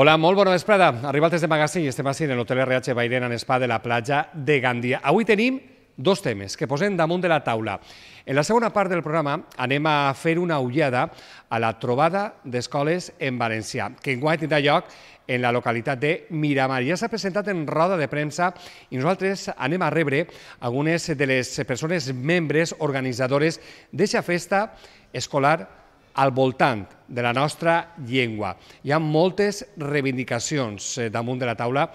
Hola, molt bona vesprada. Arriba el Test de magasin i estem així en l'Hotel RH Bairena en Spa de la platja de Gandia. Avui tenim dos temes que posem damunt de la taula. En la segona part del programa anem a fer una ullada a la trobada d'escoles en valencià, que enguany tindrà lloc en la localitat de Miramar. Ja s'ha presentat en roda de premsa i nosaltres anem a rebre algunes de les persones membres organitzadores d'aquesta festa escolar al voltant de la nostra llengua. Hi ha moltes reivindicacions eh, damunt de la taula.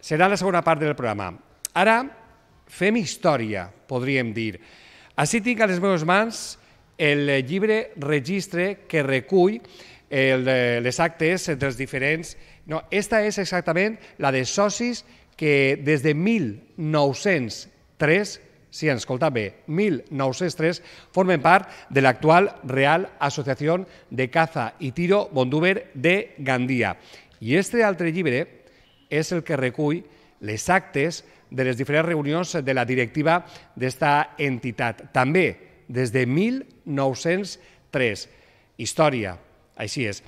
Serà la segona part del programa. Ara fem història, podríem dir. Així tinc a les meves mans el llibre registre que recull el, eh, les actes dels diferents... No, esta és exactament la de socis que des de 1903 si han escoltat bé, 1903, formen part de l'actual Real Associació de Caza i Tiro Bondúber de Gandia. I este altre llibre és el que recull les actes de les diferents reunions de la directiva d'esta entitat. També des de 1903. Història, així és.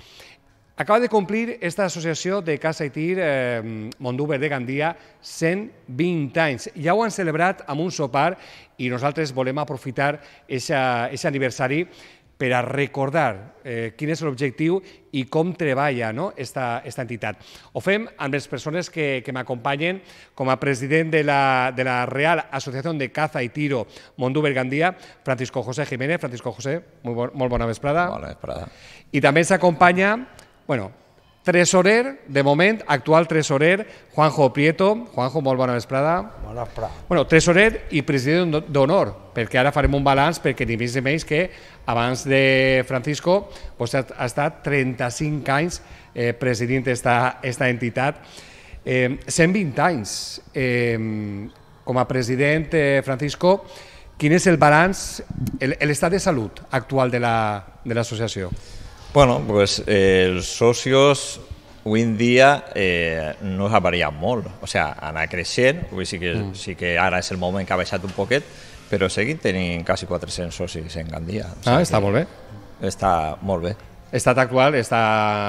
Acaba de complir esta associació de Casa i Tir eh, Mondú Verde Gandia 120 anys. Ja ho han celebrat amb un sopar i nosaltres volem aprofitar aquest aniversari per a recordar eh, quin és l'objectiu i com treballa no, esta, esta entitat. Ho fem amb les persones que, que m'acompanyen com a president de la, de la Real Associació de Caza i Tiro Mondú Bergandia, Francisco José Jiménez. Francisco José, molt, bo, molt bona vesprada. Bona vesprada. I també s'acompanya Bueno, tresorer, de moment, actual tresorer, Juanjo Prieto. Juanjo, molt bona vesprada. Bona vesprada. Bueno, tresorer i president d'honor, perquè ara farem un balanç, perquè ni més ni menys que abans de Francisco vostè ha estat 35 anys eh, president d'esta entitat. Eh, 120 anys eh, com a president, eh, Francisco, quin és el balanç, l'estat de salut actual de l'associació? La, Bueno, pues eh, els socios avui en dia eh, no ha variat molt, o sigui, sea, anar creixent, avui sí que, mm. sí que ara és el moment que ha baixat un poquet, però seguim tenint quasi 400 socis en Gandia. O sea, ah, està molt bé. Està molt bé. Estat actual, està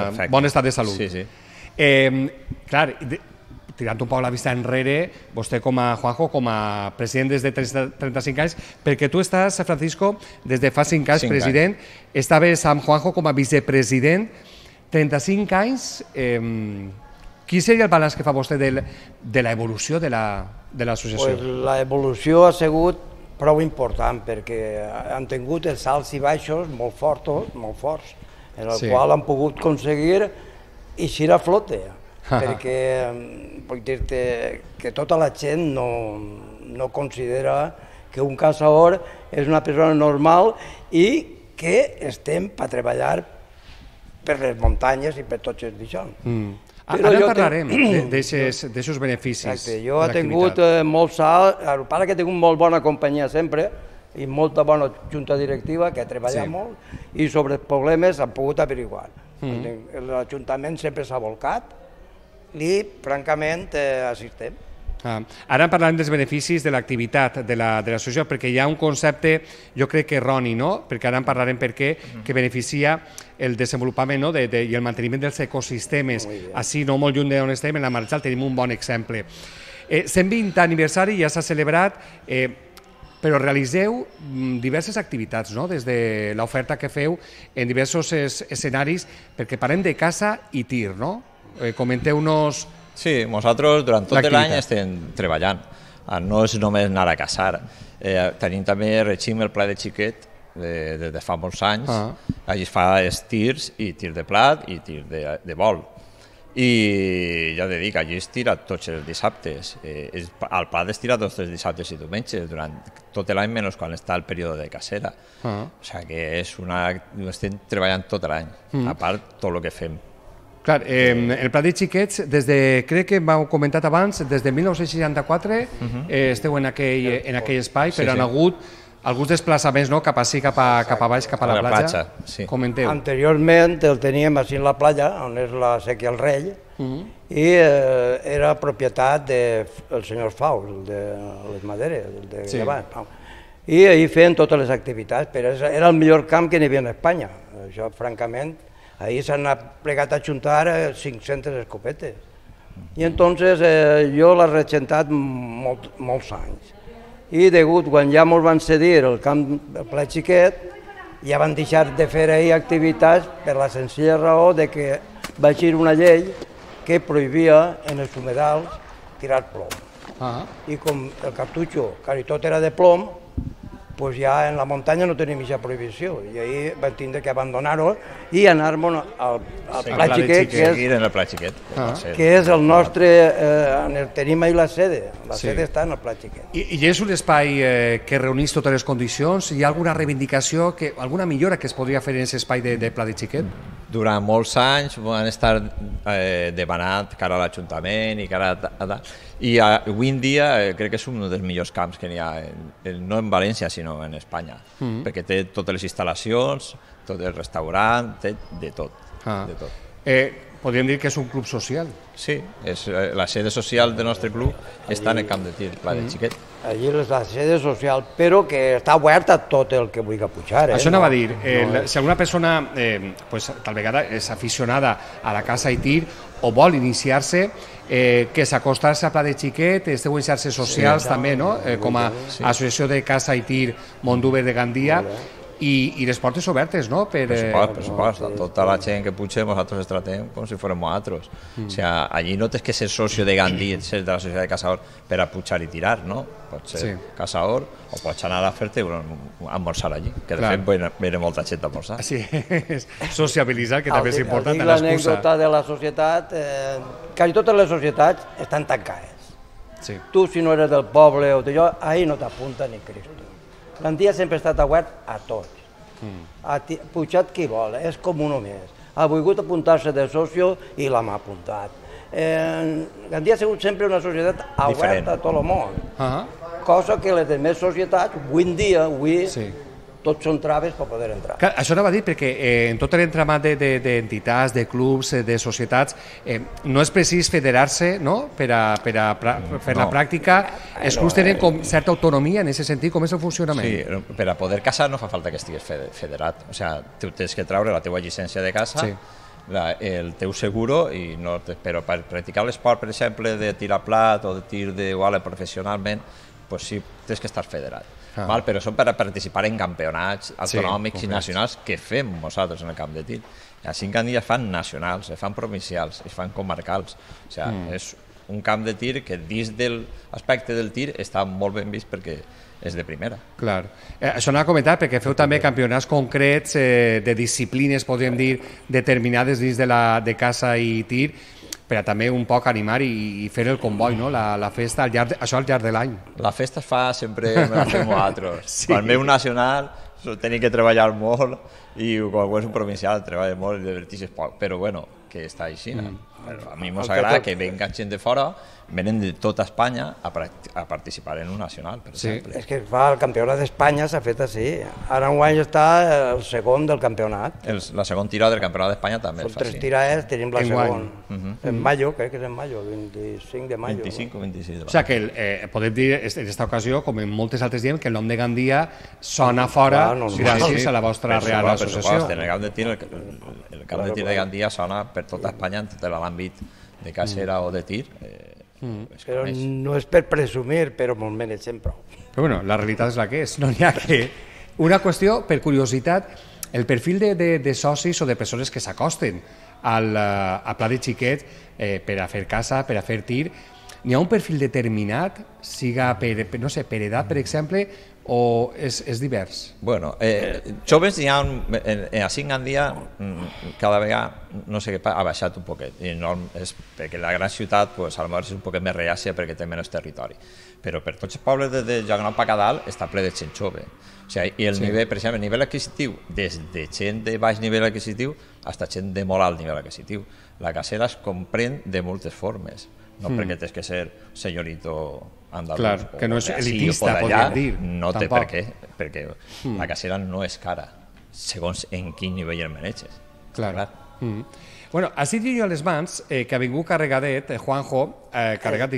Perfecte. bon estat de salut. Sí, sí. Eh, clar, tirant un poc la vista enrere, vostè com a Juanjo, com a president des de 35 anys, perquè tu estàs, Francisco, des de fa 5 anys 5 president, anys. estaves amb Juanjo com a vicepresident, 35 anys, eh, quin seria el balanç que fa vostè de, de l'evolució de l'associació? La, de pues l'evolució ha sigut prou important perquè han tingut els alts i baixos molt forts, molt forts, en el sí. qual han pogut aconseguir i eixir a flote perquè mm, puc dir-te que tota la gent no, no considera que un caçador és una persona normal i que estem per treballar per les muntanyes i per tot això. Mm. Però Ara en parlarem ten... d'aquests beneficis. Exacte, jo he tingut eh, molt sal, el pare que he tingut molt bona companyia sempre, i molta bona junta directiva que ha treballat sí. molt i sobre els problemes han pogut averiguar. Mm -hmm. L'Ajuntament sempre s'ha volcat, i, francament, eh, assistem. Ah. Ara parlarem dels beneficis de l'activitat de l'associació, la, perquè hi ha un concepte, jo crec que erroni, no? perquè ara en parlarem per què, mhm. que beneficia el desenvolupament no? de, de, i el manteniment dels ecosistemes. Així, no molt lluny d'on estem, en la Marjal tenim un bon exemple. Eh, 120 aniversari ja s'ha celebrat, eh, però realiseu mm, diverses activitats, no? des de l'oferta que feu en diversos es escenaris, perquè parlem de casa i tir, no? Eh, Comenteu-nos... Sí, nosaltres durant tot l'any estem treballant. Ah, no és només anar a caçar. Eh, tenim també regim el pla de xiquet de, de, de fa molts anys. Ah. Allí es fa els tirs i tir de plat i tir de, de vol. I ja te dic, allà es tira tots els dissabtes. Eh, es, el plat es tira tots els dissabtes i diumenges durant tot l'any, menys quan està el període de cacera. Ah. O sigui que és una, estem treballant tot l'any, mm. a part tot el que fem Clar, eh, el Pla de Xiquets, des de, crec que m'heu comentat abans, des de 1964 uh -huh. eh, esteu en aquell, en aquell espai, sí, però sí. han hagut alguns desplaçaments no? cap a sí, cap a, cap a baix, cap a la, a la platja. platja sí. Comenteu. Anteriorment el teníem així en la platja, on és la Sequi el Rei, uh mhm. -huh. i eh, era propietat del de, senyor Faust, de les Maderes, del de sí. Gavà. I ahir feien totes les activitats, però era el millor camp que n'hi havia a Espanya. Això, francament, Ahir s'han plegat a juntar 500 eh, escopetes. I entonces eh, jo l'he regentat molt, molts anys. I degut, quan ja mos van cedir el camp del Pla Xiquet, ja van deixar de fer ahir activitats per la senzilla raó de que va girar una llei que prohibia en els humedals tirar plom. Uh ah. -huh. I com el cartutxo quasi tot era de plom, pues ja en la muntanya no tenim ja prohibició i ahir vam tindre que abandonar-ho i anar me al, al sí, Pla Xiquet, que és, en el Platxiquet. ah. que és el nostre, eh, tenim ahir la sede, la sí. sede està en el Platxiquet Xiquet. I, I és un espai eh, que reunís totes les condicions? Hi ha alguna reivindicació, que, alguna millora que es podria fer en aquest espai de, de Platxiquet? Xiquet? Mm durant molts anys van estar eh, demanat cara a l'Ajuntament i cara a, a, a i a, avui en dia eh, crec que és un dels millors camps que n'hi ha, en, no en València sinó en Espanya, mm -hmm. perquè té totes les instal·lacions, tot el restaurant, té de tot. Ah. De tot. Eh, Podríem dir que és un club social. Sí, és, eh, la sede social del nostre club està en el camp de tir, Pla de mm. Xiquet. Allí és la sede social, però que està oberta a tot el que vulgui pujar. Eh? Això anava a dir, eh, no, eh. si alguna persona eh, pues, tal vegada és aficionada a la casa i tir o vol iniciar-se, eh, que s'acostar-se a Pla de Xiquet, esteu en xarxes socials sí, també, no? Eh, com a Associació de Casa i Tir Mondúber de Gandia, i, i les portes obertes, no? Per, per supost, per eh, supost, a tota la gent que potser nosaltres es tratem com si fórem nosaltres. Mm. O sigui, sea, allí no tens que ser socio de Gandhi, ser de la societat de Casaor, per a pujar i tirar, no? Pots ser sí. Casaor o pots anar a fer-te un, almorzar allí, que de Clar. fet bueno, ve molta gent a almorzar. Sí, sociabilitzar, que també és important en l'excusa. L'anècdota de la societat, eh, quasi totes les societats estan tancades. Sí. Tu, si no eres del poble o d'allò, ahir no t'apunta ni Cristo. Gandia sempre ha estat obert a tots. Mm. Ha pujat qui vol, és com un més. Ha volgut apuntar-se de socio i l'ha apuntat. Eh, Gandia ha sigut sempre una societat oberta a tot el món. Uh ah. -huh. Cosa que les altres societats, avui en dia, avui, sí tots són traves per poder entrar. Clar, això no va dir, perquè eh, en tot l'entramat d'entitats, de, de, de clubs, eh, de societats, eh, no és precís federar-se no? per a, per a mm, fer no. la pràctica. No, Els clubs tenen eh. com certa autonomia en aquest sentit, com és el funcionament? Sí, per a poder casar no fa falta que estiguis federat. O sigui, tu tens que treure la teua llicència de casa, sí la, el teu seguro i no però per practicar l'esport, per exemple, de tir a plat o de tir de igual professionalment, pues sí, tens que estar federat ah. val? però són per a participar en campionats autonòmics sí, i nacionals que fem nosaltres en el camp de tir. A cinc ja fan nacionals, es eh, fan provincials, es fan comarcals. O sigui, mm. és un camp de tir que dins de l'aspecte del tir està molt ben vist perquè és de primera. Clar. Eh, això anava a perquè feu també campionats concrets eh, de disciplines, podríem dir, determinades dins de, la, de casa i tir per a també un poc animar i, i fer el comboi, no? la, la festa, al llarg, de, això al llarg de l'any. La festa es fa sempre els altres. sí. Quan meu un nacional tenim que treballar molt i quan és un provincial treballa molt i divertir-se poc, però bueno, que està així. Mm. Però a mi m'agrada que venga gent de fora venen de tota Espanya a, a participar en un nacional, per sí. exemple. És que fa el campionat d'Espanya s'ha fet així. Ara un guany està el segon del campionat. El, la segon tirada del campionat d'Espanya també Són es fa tres tirades, tenim la en segon. Uh mhm. -huh. En mayo, crec que és en mayo, 25 de mayo. 25 o 26 de mayo. O sigui que el, eh, podem dir, en aquesta ocasió, com en moltes altres diem, que el nom de Gandia sona fora ah, no, gràcies sí. a la vostra per real supost, associació. Per el camp de tir, el, el, camp de tir de Gandia sona per tota Espanya en tot l'àmbit de casera o de tir. Eh, Mm. Es però no és per presumir, però molt mereixem prou. Però bueno, la realitat és la que és, no n'hi ha que... Una qüestió, per curiositat, el perfil de, de, de socis o de persones que s'acosten al, eh, a Pla de Xiquet eh, per a fer casa, per a fer tir, n'hi ha un perfil determinat, siga per, no sé, per edat, per exemple, o és, és divers? Bueno, eh, joves hi ha, un, en, a dia mm, cada vegada, no sé què ha baixat un poquet, i no, és perquè la gran ciutat pues, a és un poquet més reàcia perquè té menys territori, però per tots els pobles de, de Jaganal cada dalt està ple de gent jove, o sigui, i el sí. nivell, per exemple, el nivell adquisitiu, des de gent de baix nivell adquisitiu fins gent de molt alt nivell adquisitiu, la casera es comprèn de moltes formes, No hmm. te que ser señorito andaluz. Claro, que no es elitista, por allá, No te porque porque hmm. la casera no es cara, según en y nivel el Claro. Hmm. Bueno, así diría jo les eh, que ha vingut carregadet, eh, Juanjo, eh, historia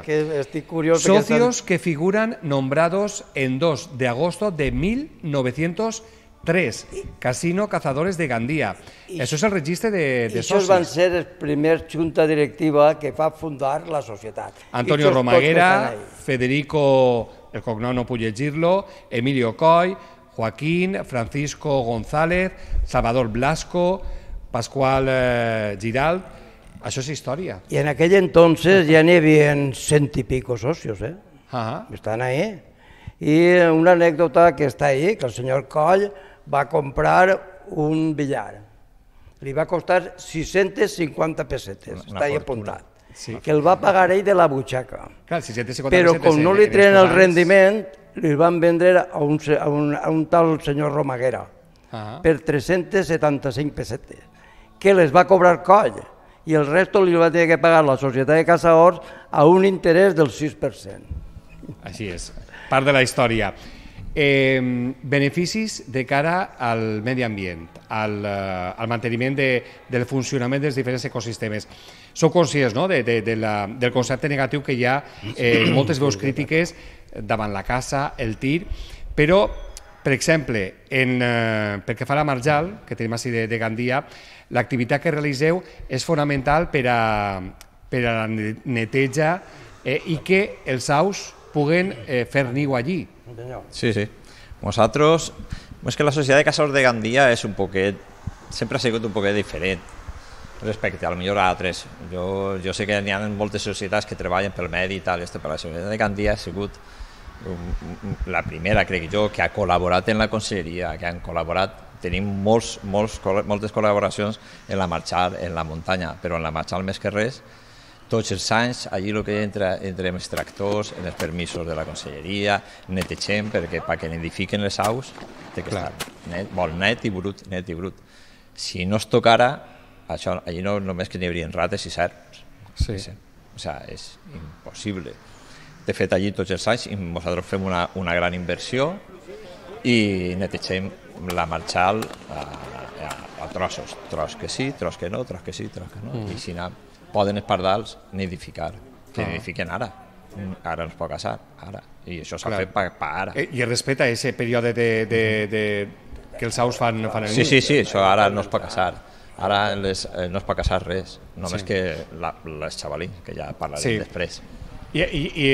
historia. es que Socios que figuran nombrados en 2 de agosto de 1900 3. Casino Cazadores de Gandia. I, Això és el registre de, de socis. Això van ser els primers junta directiva que va fundar la societat. Antonio Romaguera, Federico, el cognom no puc llegir-lo, Emilio Coy, Joaquín, Francisco González, Salvador Blasco, Pascual eh, Giralt... Això és història. I en aquell entonces ja n'hi havia cent i pico socios, eh? Uh ah. -huh. Estan ahí. I una anècdota que està ahí, que el senyor Coll va comprar un billar. Li va costar 650 pessetes, una, una està ahí apuntat. Sí. que el va pagar ell de la butxaca. Clar, 650 Però com no eh, li treien el rendiment, li van vendre a un, a un, a un tal senyor Romaguera uh -huh. per 375 pessetes, que les va cobrar coll i el resto li va haver de pagar la societat de Casaors a un interès del 6%. Així és, part de la història. Eh, beneficis de cara al medi ambient, al, eh, al manteniment de, del funcionament dels diferents ecosistemes. Sou conscients no? de, de, de la, del concepte negatiu que hi ha eh, moltes veus crítiques davant la caça, el tir, però, per exemple, en, eh, pel que fa a la Marjal, que tenim així de, de Gandia, l'activitat que realitzeu és fonamental per a, per a la neteja eh, i que els aus puguen eh, fer niu allí. Sí, sí. Nosaltres... És que la societat de caçadors de Gandia és un poquet... Sempre ha sigut un poquet diferent respecte al millor a altres. Jo, jo sé que n'hi ha moltes societats que treballen pel medi i tal, però la societat de Gandia ha sigut la primera, crec jo, que ha col·laborat en la conselleria, que han col·laborat tenim molts, molts, moltes col·laboracions en la marxar, en la muntanya, però en la marxar més que res tots els anys, allí el que entra, entrem els tractors, en els permisos de la conselleria, netegem perquè perquè n'edifiquen les aus, té que Clar. estar net, vol net i brut, net i brut. Si no es tocara, això, allí no, només que n'hi haurien rates i serps. Sí. O sigui, és impossible. De fet, allí tots els anys nosaltres fem una, una gran inversió i netegem la marxal a, a, a trossos, tros que sí, tros que no, tros que sí, tros que no, mm. i si anem poden espardals nidificar, que ah. nidifiquen ara. Ara ens pot casar, ara. I això s'ha fet per ara. Eh, I respecta aquest període de, de, de, que els aus fan, fan el sí, Sí, sí, això ara no es pot casar. ara les, eh, no es pot casar res, només sí. que la, les xavalins, que ja parlarem sí. després. I, i, i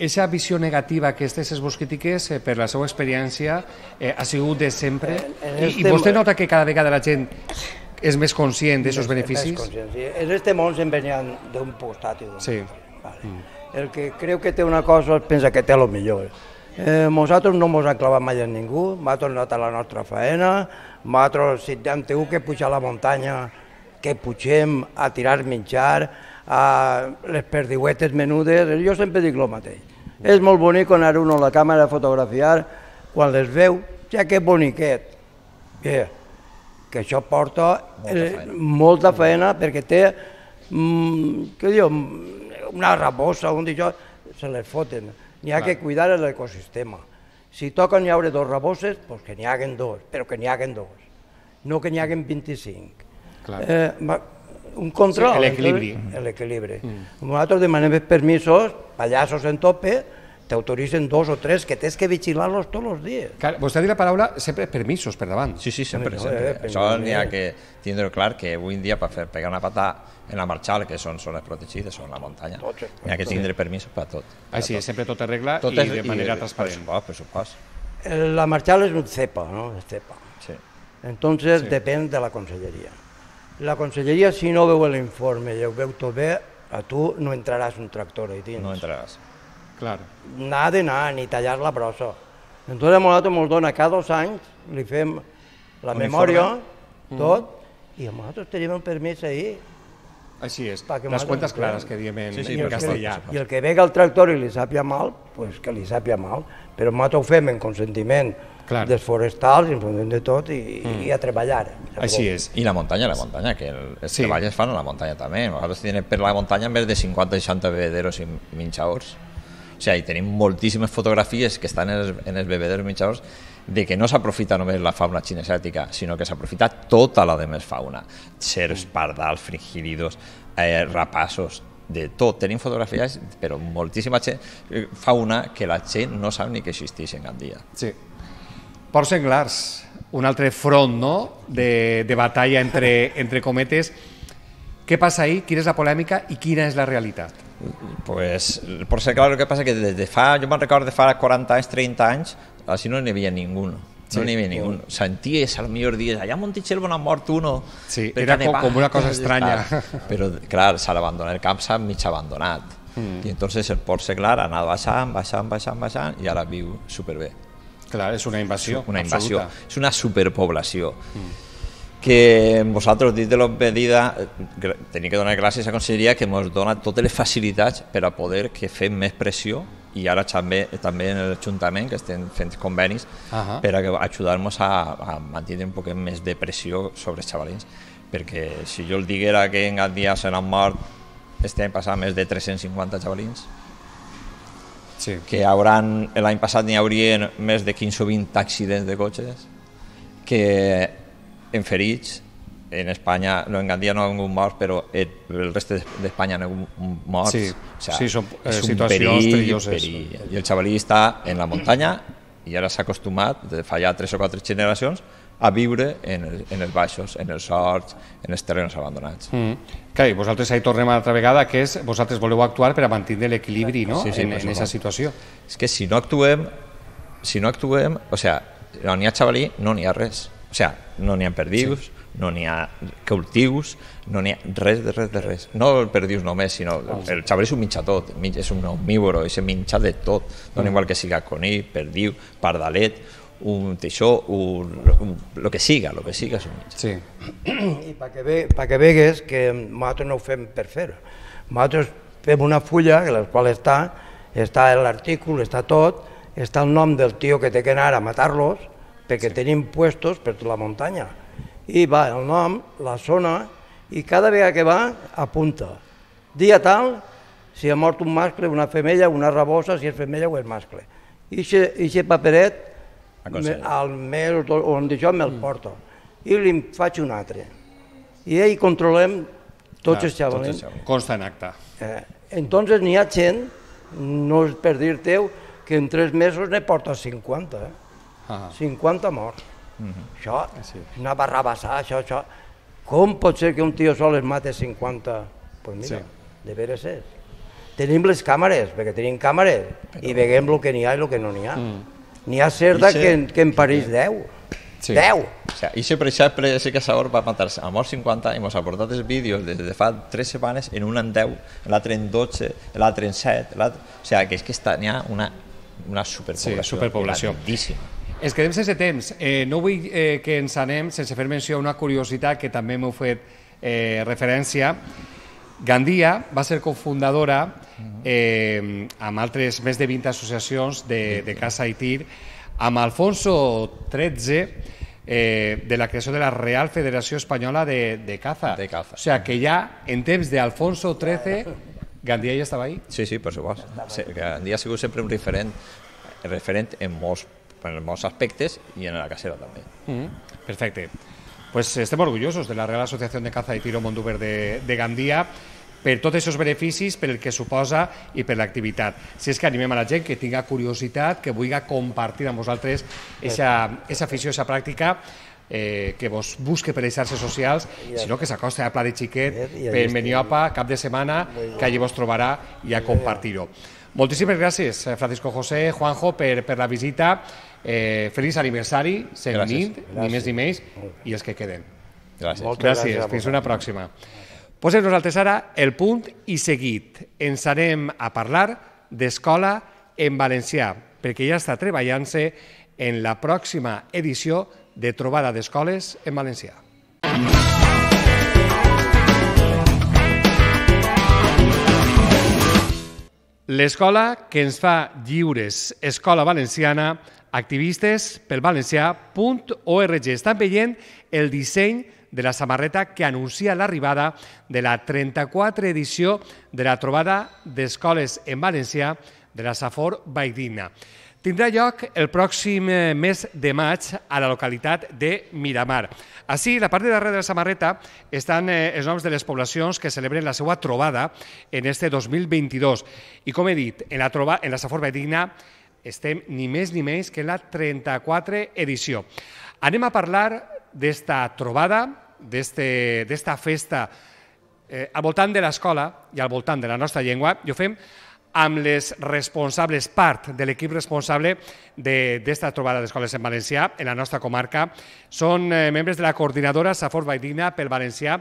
aquesta visió negativa que estes es bosquetiques, eh, per la seva experiència, eh, ha sigut de sempre? Eh, I, i vostè nota que cada vegada la gent és més conscient d'aquests beneficis? Més en este món se'n n'hi d'un postat i d'un sí. vale. mm. El que creu que té una cosa pensa que té el millor. Eh, nosaltres no ens hem clavat mai en ningú, m'ha tornat a la nostra faena, nosaltres, si hem tingut que pujar a la muntanya, que pugem a tirar menjar, a les perdigüetes menudes, jo sempre dic el mateix. És molt bonic anar uno a la càmera a fotografiar, quan les veu, ja que boniquet. Yeah que això porta molta eh, feina, molta feina perquè té, mm, què diu, una rabosa, un d'això, se les foten. N'hi ha Clar. que cuidar l'ecosistema. Si toquen hi haure dos raboses, doncs que n'hi haguen dos, però que n'hi haguen dos, no que n'hi haguen 25. Clar. Eh, un control. Sí, L'equilibri. L'equilibri. Mm. Nosaltres demanem permisos, pallassos en tope, t'autoritzen dos o tres que tens que vigilar-los tots els dies. Clar, vostè ha dit la paraula sempre permisos per davant. Sí, sí, sempre. No, sempre. Això n'hi ha que tindre clar que avui en dia per fer pegar una pata en la marxal, que són zones protegides, són la muntanya. N'hi ha que tindre permisos per tot. Per ah, sí, tot. sempre tot arregla regla tot i de manera i, transparent. Per supost, per supost. Eh, la marxal és un cepa, no? Es cepa. Sí. Entonces sí. depèn de la conselleria. La conselleria, si no veu l'informe i ho veu tot bé, a tu no entraràs un tractor ahí dins. No entraràs. Claro. Anar de anar, ni tallar la brossa. Entonces nosaltres ens dona cada dos anys, li fem la memòria, mm. tot, mm. i nosaltres tenim un permís ahir. Així és, les cuentes clares que diem en, sí, sí, en castellà. I el que vega el tractor i li sàpia mal, pues que li sàpia mal, però nosaltres ho fem en consentiment claro. dels forestals, influent de tot i, mm. i a treballar. Eh, Així és. I la muntanya, la muntanya, que el, els sí. treballs es fan a la muntanya també. Nosaltres tenim per la muntanya més de 50-60 bebederos i minxaors. O sigui, tenim moltíssimes fotografies que estan en els, en els bebeders menjadors de que no s'aprofita només la fauna cinesiàtica, sinó que s'aprofita tota la de més fauna. Cerfs, pardals, frigílidos, eh, rapassos, de tot. Tenim fotografies, però moltíssima gent, eh, fauna que la gent no sap ni que existeix en cap dia. Sí. Ports senglars, un altre front no? de, de batalla entre, entre cometes, què passa ahir? Quina és la polèmica i quina és la realitat? Pues, por ser claro, que pasa que desde fa, jo me recuerdo de fa 40 años, 30 anys, así no había havia ningú. Sí. No n'hi havia ningú. Senties, al millor dia, allà a Monticelvo n'ha mort uno. Sí, era com, com una cosa estranya. Però, clar, se abandonat el camp s'ha mig abandonat. Mm. I entonces el port seglar ha anat baixant, baixant, baixant, baixant, i ara viu superbé. Clar, és una invasió. Una invasió. Absoluta. És una superpoblació. Mm que vosaltres dit de l'obedida eh, tenir que donar gràcies a Conselleria que ens dona totes les facilitats per a poder que fem més pressió i ara també, també en l'Ajuntament que estem fent convenis uh -huh. per a ajudar-nos a, a mantenir un poc més de pressió sobre els xavalins perquè si jo el diguera que en el dia se n'han mort estem passant més de 350 xavalins sí. que hauran l'any passat n'hi haurien més de 15 o 20 accidents de cotxes que en ferits, en Espanya, no, en Gandia no hi ha hagut morts, però el reste d'Espanya no hi ha hagut morts. Sí, o sea, sí són eh, situacions perill, perill. I el xavalí està en la muntanya i ara s'ha acostumat, de fa ja tres o quatre generacions, a viure en, el, en els baixos, en els horts, en els terrenys abandonats. Mm. Clar, i vosaltres ahir tornem altra vegada, que és, vosaltres voleu actuar per a mantenir l'equilibri no? sí, sí, en aquesta situació. És que si no actuem, si no actuem, o sea, no n'hi ha xavalí no n'hi ha res. O sigui, no n'hi ha perdius, sí. no n'hi ha cultius, no n'hi ha res de res de res. No el perdius només, sinó ah, el és un mitjà tot, és un omnívoro, és un mitjà de tot. No mm. igual que siga coní, perdiu, pardalet, un teixó, un, un, lo que siga, lo que siga és un mitjà. Sí. I perquè ve, pa que vegues que nosaltres no ho fem per fer. Nosaltres fem una fulla, en la qual està, està l'artícul, està tot, està el nom del tio que té que anar a matar-los, perquè sí. tenim puestos per tota la muntanya. I va el nom, la zona, i cada vegada que va apunta. Dia tal, si ha mort un mascle, una femella, una rabosa, si és femella o és mascle. I aquest paperet me, al mes on jo me'l mm. porto i li faig un altre. I ell controlem tots ah, els xavalins. Tot eh? Consta en acta. Eh, entonces n'hi ha gent, no és per dir teu, que en tres mesos ne porta 50. Eh? 50 ah. morts. Mm -hmm. Això sí. és una això, això. Com pot ser que un tio sol es mate 50? Pues mira, sí. de veres és. Tenim les càmeres, perquè tenim càmeres, Però... i veiem el que n'hi ha i el que no n'hi ha. Mm. N'hi ha certa ser... que, que en París 10. Sí. 10. O sea, Ixo, per exemple, ese caçador va matar-se a mort 50 i ens ha portat els vídeos des de fa 3 setmanes en un en 10, l'altre en 12, l'altre en 7, l'altre... O sigui, sea, que és que n'hi ha una, una superpoblació. Sí, superpoblació. Ens quedem sense temps. Eh, no vull eh, que ens anem sense fer menció a una curiositat que també m'heu fet eh, referència. Gandia va ser cofundadora mm-hmm. eh, amb altres més de 20 associacions de, de Casa i tir, amb Alfonso XIII eh, de la creació de la Real Federació Espanyola de, de Caza. De caza. O sea, que ja en temps d'Alfonso XIII Gandia ja estava ahí? Sí, sí, per supost. Gandia ha sigut sempre un referent, referent en molts en molts aspectes i en la casera també. Mm -hmm. Perfecte. Pues estem orgullosos de la Real Associació de Caza i Tiro Montduber de, de Gandia per tots aquests beneficis, pel que suposa i per l'activitat. Si és que animem a la gent que tinga curiositat, que vulgui compartir amb vosaltres aquesta afició, aquesta pràctica, eh, que vos busque per les xarxes socials, I sinó que s'acosta a Pla de Xiquet, per Meniopa, cap de setmana, que allí vos trobarà i a compartir-ho. Moltíssimes gràcies, eh, Francisco José, Juanjo, per, per la visita Eh, feliç aniversari, sent gràcies. nit, gràcies. ni més ni més, i els que queden. Gràcies. Moltes gràcies, gràcies fins una pròxima. Posem nosaltres ara el punt i seguit. Ens anem a parlar d'escola en valencià, perquè ja està treballant-se en la pròxima edició de Trobada d'Escoles en Valencià. Mm. L'escola que ens fa lliures, Escola Valenciana, activistes pel valencià.org. Estan veient el disseny de la samarreta que anuncia l'arribada de la 34 edició de la trobada d'escoles en valencià de la Safor Baidina tindrà lloc el pròxim eh, mes de maig a la localitat de Miramar. Així, la part de darrere de la samarreta estan eh, els noms de les poblacions que celebren la seva trobada en este 2022. I com he dit, en la, troba, en la Saforba Digna estem ni més ni menys que en la 34 edició. Anem a parlar d'esta trobada, d'esta festa eh, al voltant de l'escola i al voltant de la nostra llengua, i ho fem amb les responsables, part de l'equip responsable d'esta trobada d'escoles en valencià en la nostra comarca. Són eh, membres de la coordinadora Safor Baidina pel Valencià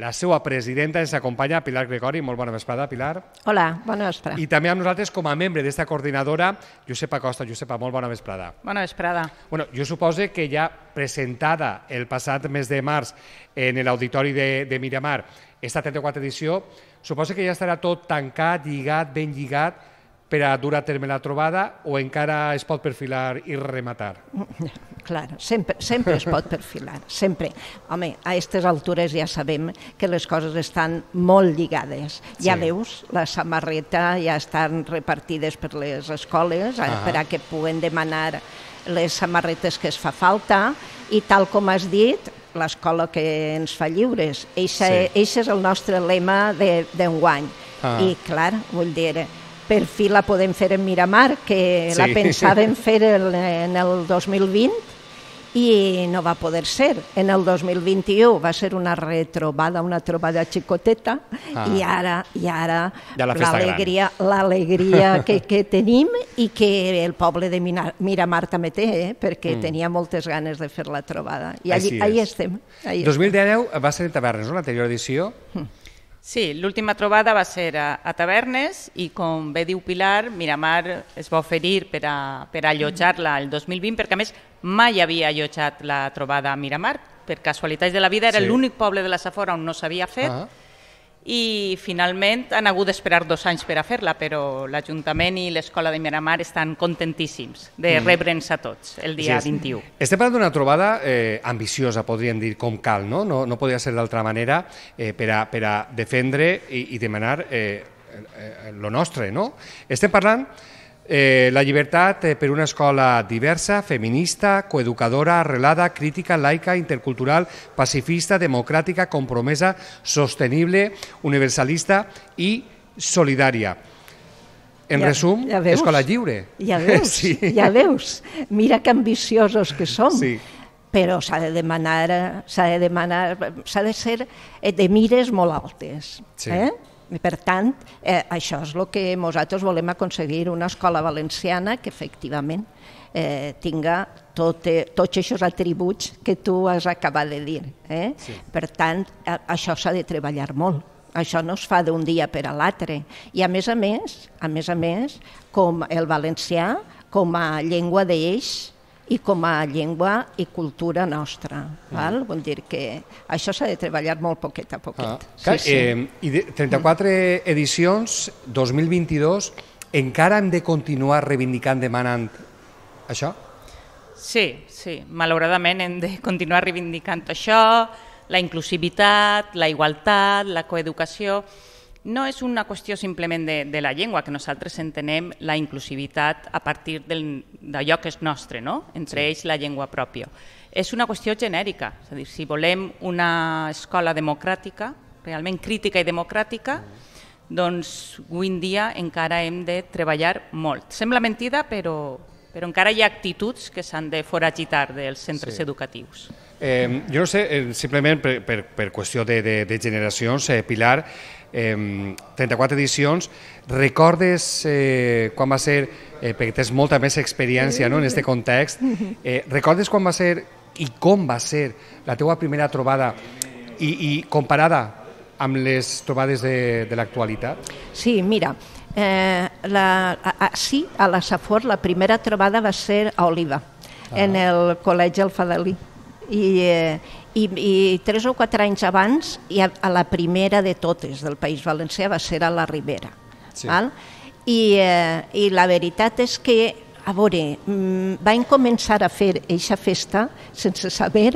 la seva presidenta ens acompanya, Pilar Gregori. Molt bona vesprada, Pilar. Hola, bona vesprada. I també amb nosaltres, com a membre d'esta coordinadora, Josepa Costa. Josepa, molt bona vesprada. Bona vesprada. Bueno, jo suposo que ja presentada el passat mes de març en l'auditori de, de Miramar, esta 34 edició, suposo que ja estarà tot tancat, lligat, ben lligat, per a dur a terme la trobada o encara es pot perfilar i rematar? Mm, clar, sempre, sempre es pot perfilar, sempre. Home, a aquestes altures ja sabem que les coses estan molt lligades. Sí. Ja veus, la samarreta ja estan repartides per les escoles eh, ah. per a que puguen demanar les samarretes que es fa falta i tal com has dit, l'escola que ens fa lliures. Eixa, sí. eixa és el nostre lema d'enguany. De, ah. I clar, vull dir, per fi la podem fer en Miramar, que sí. la pensàvem fer el, en el 2020 i no va poder ser. En el 2021 va ser una retrobada, una trobada xicoteta, ah. i ara i ara l'alegria la l'alegria que, que tenim i que el poble de Miramar també té, eh? perquè mm. tenia moltes ganes de fer la trobada. I allí, allí estem. Allí 2010 estem. va ser Tavernes, no? l'anterior edició. Mm Sí, l'última trobada va ser a, a Tavernes i com bé diu Pilar, Miramar es va oferir per a, per a allotjar-la el 2020 perquè a més mai havia allotjat la trobada a Miramar. Per casualitats de la vida era sí. l'únic poble de la Safora on no s'havia fet. Ah i finalment han hagut d'esperar dos anys per a fer-la, però l'Ajuntament i l'Escola de Miramar estan contentíssims de mm. rebre'ns a tots el dia sí, 21. Estem parlant d'una trobada eh, ambiciosa, podríem dir, com cal, no? No, no podria ser d'altra manera eh, per, a, per a defendre i, i demanar eh, eh, eh lo nostre, no? Estem parlant Eh, la llibertat eh, per una escola diversa, feminista, coeducadora, arrelada, crítica, laica, intercultural, pacifista, democràtica, compromesa, sostenible, universalista i solidària. En ja, resum, ja veus, escola lliure. Ja veus, sí. ja veus. Mira que ambiciosos que som. Sí però s'ha de demanar, s'ha de demanar, s'ha de ser de mires molt altes. Sí. Eh? Per tant, eh, això és el que nosaltres volem aconseguir, una escola valenciana que efectivament eh, tinga tot, eh, tots aquests atributs que tu has acabat de dir. Eh? Sí. Per tant, això s'ha de treballar molt. Això no es fa d'un dia per a l'altre. I a més a més, a més a més, com el valencià, com a llengua d'eix, i com a llengua i cultura nostra. Mm. Val? Vull dir que això s'ha de treballar molt poquet a poquet. Ah. Sí, Clar, sí. Eh, I de 34 mm. edicions, 2022, encara hem de continuar reivindicant, demanant això? Sí, sí. Malauradament hem de continuar reivindicant això, la inclusivitat, la igualtat, la coeducació no és una qüestió simplement de, de la llengua, que nosaltres entenem la inclusivitat a partir d'allò que és nostre, no? entre ells la llengua pròpia. És una qüestió genèrica, és a dir, si volem una escola democràtica, realment crítica i democràtica, mm. doncs avui en dia encara hem de treballar molt. Sembla mentida, però, però encara hi ha actituds que s'han de foragitar dels centres sí. educatius. Eh, jo no sé, eh, simplement per, per, per qüestió de, de, de generacions, eh, Pilar, eh, 34 edicions. Recordes eh, quan va ser, eh, perquè tens molta més experiència no, en aquest context, eh, recordes quan va ser i com va ser la teua primera trobada i, i comparada amb les trobades de, de l'actualitat? Sí, mira, eh, la, a, a, sí, a la Safor la primera trobada va ser a Oliva, ah. en el Col·legi Alfadalí i, eh, i, i tres o quatre anys abans, i a, a la primera de totes del País Valencià va ser a la Ribera. Sí. Val? I, eh, I la veritat és que, a veure, mm, vam començar a fer eixa festa sense saber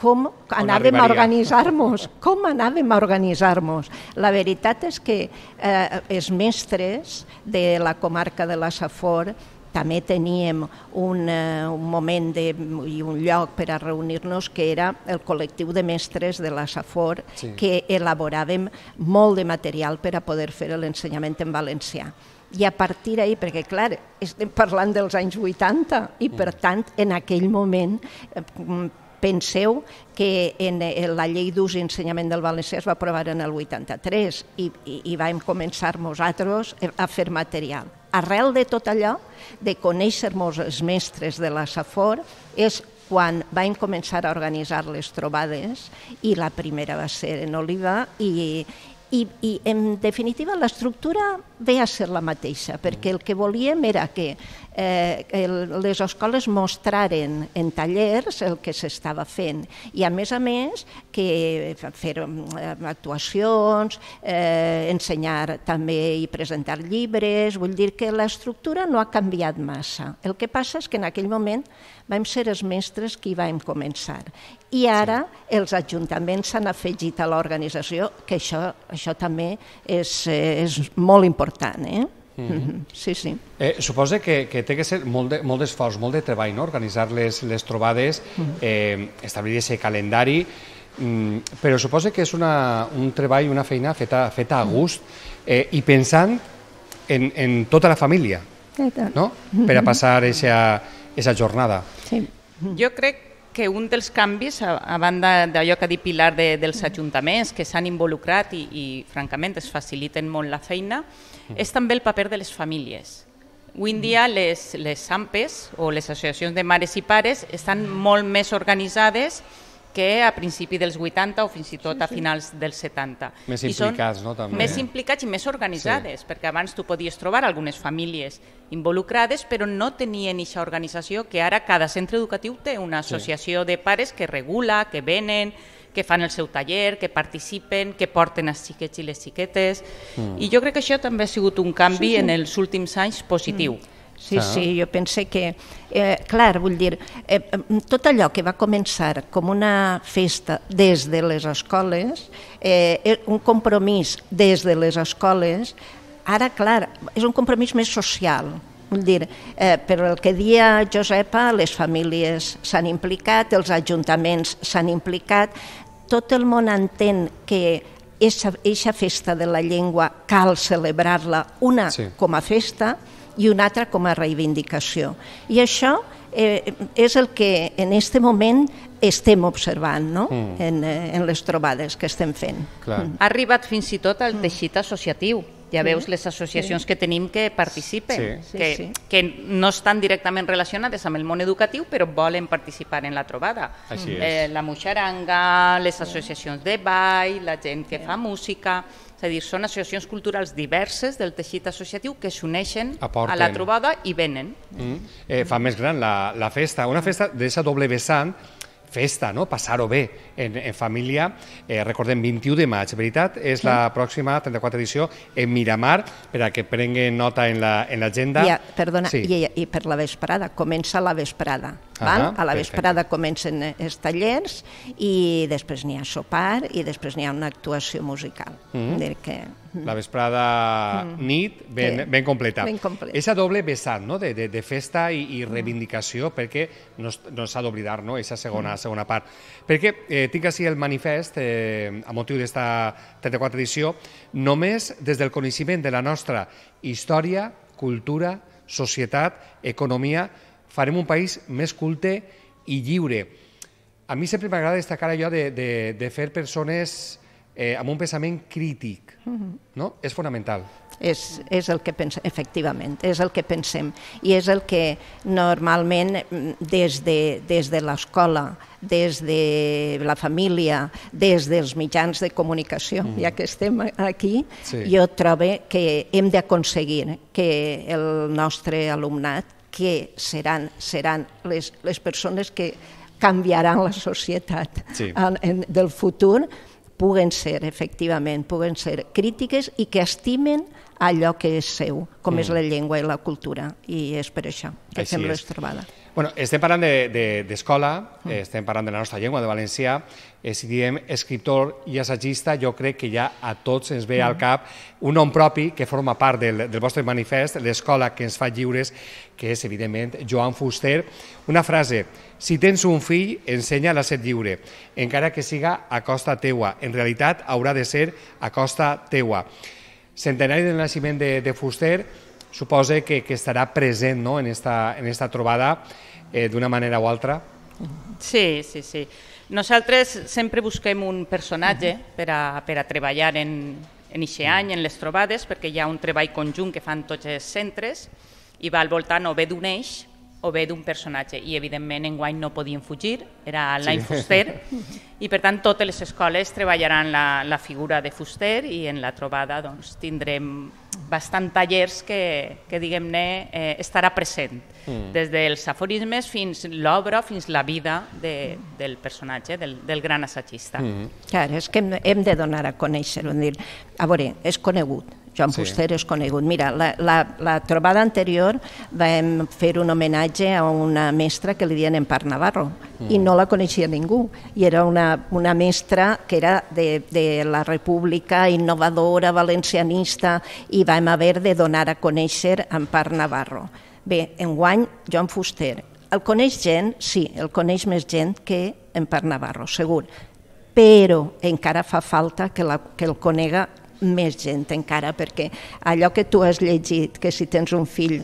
com anàvem a organitzar-nos, com anàvem a organitzar-nos. La veritat és que eh, els mestres de la comarca de la Safor també teníem un, eh, un moment de, i un lloc per a reunir-nos que era el col·lectiu de mestres de la SAFOR sí. que elaboràvem molt de material per a poder fer l'ensenyament en valencià. I a partir d'ahir, perquè clar, estem parlant dels anys 80 i per mm. tant en aquell moment eh, mm, penseu que en la llei d'ús i ensenyament del valencià es va aprovar en el 83 i, i, i vam començar nosaltres a fer material arrel de tot allò, de conèixer-nos els mestres de la Safor, és quan vam començar a organitzar les trobades i la primera va ser en Oliva i, i, i en definitiva l'estructura ve a ser la mateixa, perquè el que volíem era que eh, el, les escoles mostraren en tallers el que s'estava fent i a més a més que fer eh, actuacions, eh, ensenyar també i presentar llibres, vull dir que l'estructura no ha canviat massa. El que passa és que en aquell moment vam ser els mestres qui vam començar i ara els ajuntaments s'han afegit a l'organització, que això, això també és, eh, és molt important. Eh? Mm -hmm. Sí, sí. Eh, suposa que, que té que ser molt d'esforç, de, molt, molt de treball, no? organitzar les, les trobades, mhm. eh, establir aquest calendari, mm, però suposa que és una, un treball, una feina feta, feta a mhm. gust eh, i pensant en, en tota la família, no? per a passar aquesta jornada. Sí. Jo crec que un dels canvis, a, a banda d'allò que ha dit Pilar de, dels ajuntaments, que s'han involucrat i, i, francament, es faciliten molt la feina, és també el paper de les famílies. Avui en dia les, les AMPES o les associacions de mares i pares estan molt més organitzades que a principi dels 80 o fins i tot a finals dels 70. Més implicats, no? També. Més implicats i més organitzades, sí. perquè abans tu podies trobar algunes famílies involucrades, però no tenien aquesta organització que ara cada centre educatiu té una associació sí. de pares que regula, que venen, que fan el seu taller, que participen, que porten els xiquets i les xiquetes. Mm. I jo crec que això també ha sigut un canvi sí, sí. en els últims anys positiu. Mm Sí, ah. sí, jo pense que... Eh, clar, vull dir, eh, tot allò que va començar com una festa des de les escoles, eh, eh, un compromís des de les escoles, ara, clar, és un compromís més social, Vull dir, eh, per el que dia Josepa, les famílies s'han implicat, els ajuntaments s'han implicat, tot el món entén que aquesta festa de la llengua cal celebrar-la una sí. com a festa, i una altra com a reivindicació. I això eh, és el que en aquest moment estem observant no? mm. en, eh, en les trobades que estem fent. Clar. Mm. Ha arribat fins i tot al teixit associatiu. Ja veus les associacions sí. que tenim que participen, sí. Que, sí, sí. que no estan directament relacionades amb el món educatiu, però volen participar en la trobada. Així mm. és. Eh, la Muixaranga, les associacions de ball, la gent que fa música és a dir, són associacions culturals diverses del teixit associatiu que s'uneixen a la trobada i venen. Mm. Eh, fa més gran la, la festa, una festa d'aquesta doble vessant festa, no? passar-ho bé en, en família. Eh, recordem, 21 de maig, veritat? És la mm. pròxima 34 edició en Miramar, per a que prenguin nota en l'agenda. La, en ja, perdona, sí. i, i per la vesprada, comença la vesprada. Ah, val? A la vesprada perfecte. comencen els tallers i després n'hi ha sopar i després n'hi ha una actuació musical. Mm-hmm. Mm -hmm. Dir que... La vesprada mm. nit ben, sí. ben completa. Ben completa. Esa doble vessant no? de, de, de festa i, i reivindicació, mm. perquè no, no s'ha d'oblidar no? Esa segona, mm. segona part. Perquè eh, tinc així el manifest, eh, a motiu d'esta 34 edició, només des del coneixement de la nostra història, cultura, societat, economia, farem un país més culte i lliure. A mi sempre m'agrada destacar allò de, de, de fer persones eh, amb un pensament crític, uh mhm. -huh. no? És fonamental. És, és el que pensem, efectivament, és el que pensem. I és el que normalment mm, des de, des de l'escola, des de la família, des dels mitjans de comunicació, mm. ja que estem aquí, sí. jo trobo que hem d'aconseguir que el nostre alumnat que seran, seran les, les persones que canviaran la societat sí. en, en, del futur, puguen ser, efectivament, puguen ser crítiques i que estimen allò que és seu, com mm. és la llengua i la cultura, i és per això que Així fem les trobades. Bueno, estem parlant d'escola, de, de, mm. Eh, estem parlant de la nostra llengua, de valencià, eh, si diem escriptor i assagista, jo crec que ja a tots ens ve mm. al cap un nom propi que forma part del, del vostre manifest, l'escola que ens fa lliures, que és, evidentment, Joan Fuster. Una frase, si tens un fill, ensenya a ser lliure, encara que siga a costa teua. En realitat, haurà de ser a costa teua centenari del naixement de, de Fuster suposa que, que estarà present no? en, esta, en esta trobada eh, d'una manera o altra. Sí, sí, sí. Nosaltres sempre busquem un personatge per a, per a treballar en, en aquest mm. any, en les trobades, perquè hi ha un treball conjunt que fan tots els centres i va al voltant o bé d'un eix o bé d'un personatge. I, evidentment, en guany no podien fugir, era l'any sí. Fuster, i, per tant, totes les escoles treballaran la, la figura de Fuster i en la trobada doncs, tindrem bastant tallers que, que diguem-ne, eh, estarà present, mm. des dels aforismes fins l'obra, fins la vida de, del personatge, del, del gran assagista. Mm. Clar, és que hem, hem de donar a conèixer-ho. A veure, és conegut, Joan sí. Fuster és conegut. Mira, la, la, la trobada anterior vam fer un homenatge a una mestra que li diuen Parc Navarro mm. i no la coneixia ningú. I era una, una mestra que era de, de la República, innovadora, valencianista, i vam haver de donar a conèixer Parc Navarro. Bé, enguany, Joan Fuster. El coneix gent? Sí, el coneix més gent que Parc Navarro, segur però encara fa falta que, la, que el conega més gent encara, perquè allò que tu has llegit, que si tens un fill,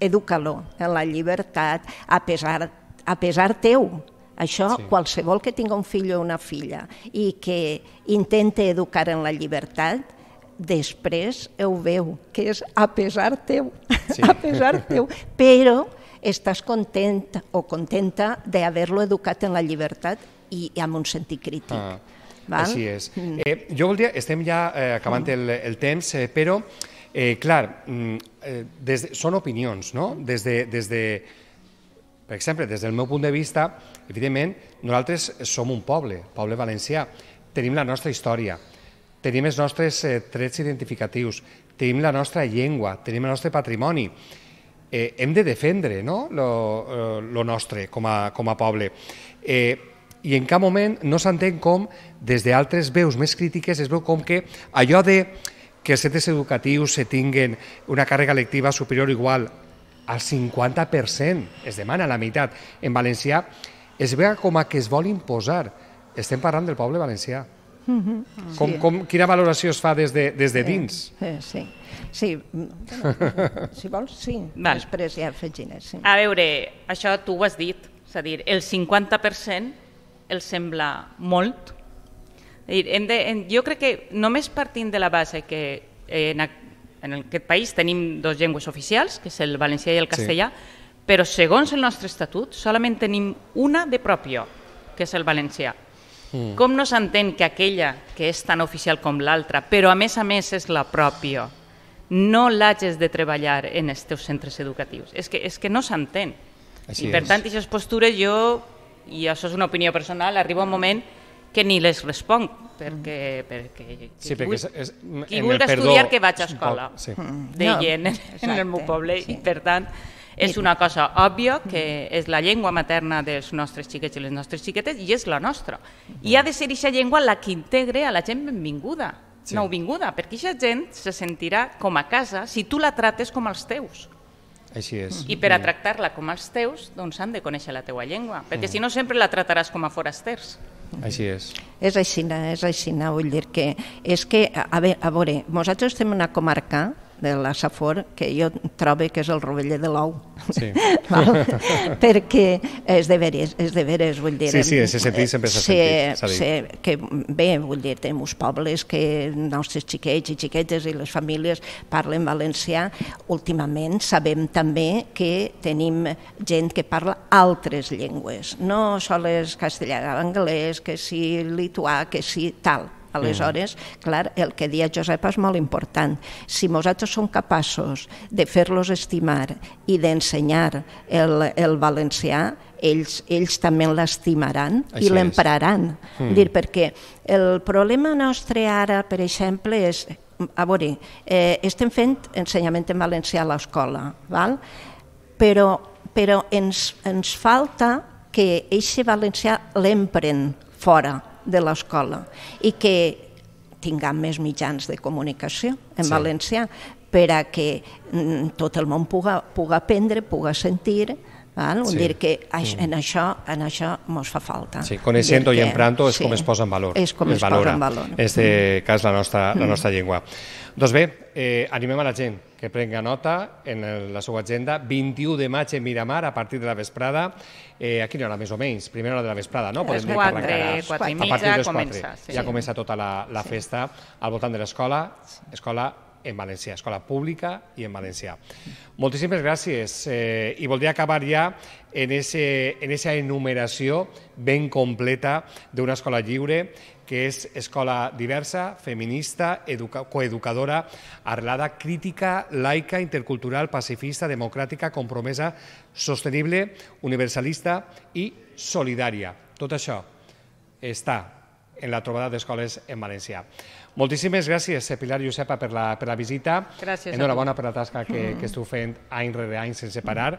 educa-lo en la llibertat, a pesar, a pesar teu, això sí. qualsevol que tingui un fill o una filla i que intente educar en la llibertat, després ho veu, que és a pesar teu, sí. a pesar teu, però estàs content o contenta d'haver-lo educat en la llibertat i, i amb un sentit crític. Ah. Val? Així és. Mm. Eh, jo voldria, estem ja eh, acabant mm. el, el temps, eh, però, eh, clar, mm, eh, des de, són opinions, no? Des de, des de, per exemple, des del meu punt de vista, evidentment, nosaltres som un poble, poble valencià, tenim la nostra història, tenim els nostres eh, trets identificatius, tenim la nostra llengua, tenim el nostre patrimoni, eh, hem de defendre no? lo, eh, lo nostre com a, com a poble. Eh, i en cap moment no s'entén com, des d'altres veus més crítiques, es veu com que allò de que els centres educatius se tinguen una càrrega lectiva superior o igual al 50%, es demana la meitat, en valencià, es veu com a que es vol imposar. Estem parlant del poble valencià. Mm-hmm. com, com, quina valoració es fa des de, des de eh, dins? Eh, sí, sí. sí. Mm, bueno, si vols, sí. Val. Després ja afegines. Sí. A veure, això tu ho has dit, és a dir, el 50% els sembla molt. Hem de, jo crec que només partint de la base que eh, en, en aquest país tenim dos llengües oficials, que és el valencià i el castellà, sí. però segons el nostre estatut solament tenim una de pròpia, que és el valencià. Mm. Com no s'entén que aquella que és tan oficial com l'altra, però a més a més és la pròpia, no l'hages de treballar en els teus centres educatius? És que, és que no s'entén. I per és. tant, aquestes postures jo i això és una opinió personal, arriba un moment que ni les responc, perquè... Mm. perquè qui sí, perquè és, és, qui vulgui estudiar que vaig a escola, oh, sí. deien mm. no, exacte, en el meu poble, sí. i per tant és una cosa òbvia que mm. és la llengua materna dels nostres xiquets i les nostres xiquetes i és la nostra. I ha de ser aquesta llengua la que integre a la gent benvinguda, sí. nouvinguda, perquè aquesta gent se sentirà com a casa si tu la trates com els teus. Així és. I per a tractar-la com els teus, doncs han de conèixer la teua llengua, perquè si no sempre la trataràs com a forasters. Així és. És així, és així, vull dir que... És que, a veure, nosaltres estem en una comarca de la Safor, que jo trobo que és el roveller de l'ou. Sí. Perquè és de veres, és de veres, vull dir... Sí, sí, en aquest sentit sempre s'ha sentit. Sé, sí, que, bé, vull dir, tenim uns pobles que els nostres xiquets i xiquetes i les famílies parlen valencià. Últimament sabem també que tenim gent que parla altres llengües, no sols castellà, anglès, que sí, lituà, que sí, tal Aleshores, clar, el que dia Josep és molt important. Si nosaltres som capaços de fer-los estimar i d'ensenyar el, el valencià, ells, ells també l'estimaran i l'empraran. Mm. Dir, perquè el problema nostre ara, per exemple, és a veure, eh, estem fent ensenyament en valencià a l'escola, però, però ens, ens falta que eixe valencià l'empren fora de l'escola i que tinguem més mitjans de comunicació en sí. valencià per a que mm, tot el món puga, puga aprendre, puga sentir, Val? Sí. dir que mm. en això en això mos fa falta. Sí, coneixent i emprant-ho és sí. com es posa en valor. És com es, es posa en valor. En este mm. cas la nostra, la nostra mm. llengua. Doncs bé, eh, animem a la gent que prenga nota en la seva agenda. 21 de maig en Miramar, a partir de la vesprada. Eh, a quina hora, més o menys? Primera hora de la vesprada, no? Les 4, 4 eh, i mitja, a partir de les 4. Comença, sí. Ja comença tota la, la sí. festa al voltant de l'escola, escola en València, escola pública i en València. Moltíssimes gràcies eh, i voldria acabar ja en aquesta en enumeració ben completa d'una escola lliure que és escola diversa, feminista, coeducadora, arrelada, crítica, laica, intercultural, pacifista, democràtica, compromesa, sostenible, universalista i solidària. Tot això està en la trobada d'escoles en València. Moltíssimes gràcies, eh, Pilar i Josepa, per la, per la visita. Gràcies. Enhorabona per la tasca que, que esteu fent any rere any sense parar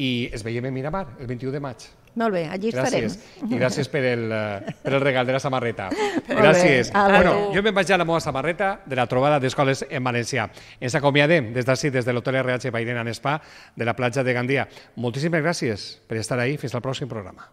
i es veiem a Miramar el 21 de maig. Molt bé, allí gràcies. estarem. I gràcies per el, eh, per el regal de la samarreta. Gràcies. Bé, bueno, jo me'n vaig a la meva samarreta de la trobada d'escoles en València. Ens acomiadem des d'ací, des de l'Hotel RH Bairena en Spa, de la platja de Gandia. Moltíssimes gràcies per estar ahí. Fins al pròxim programa.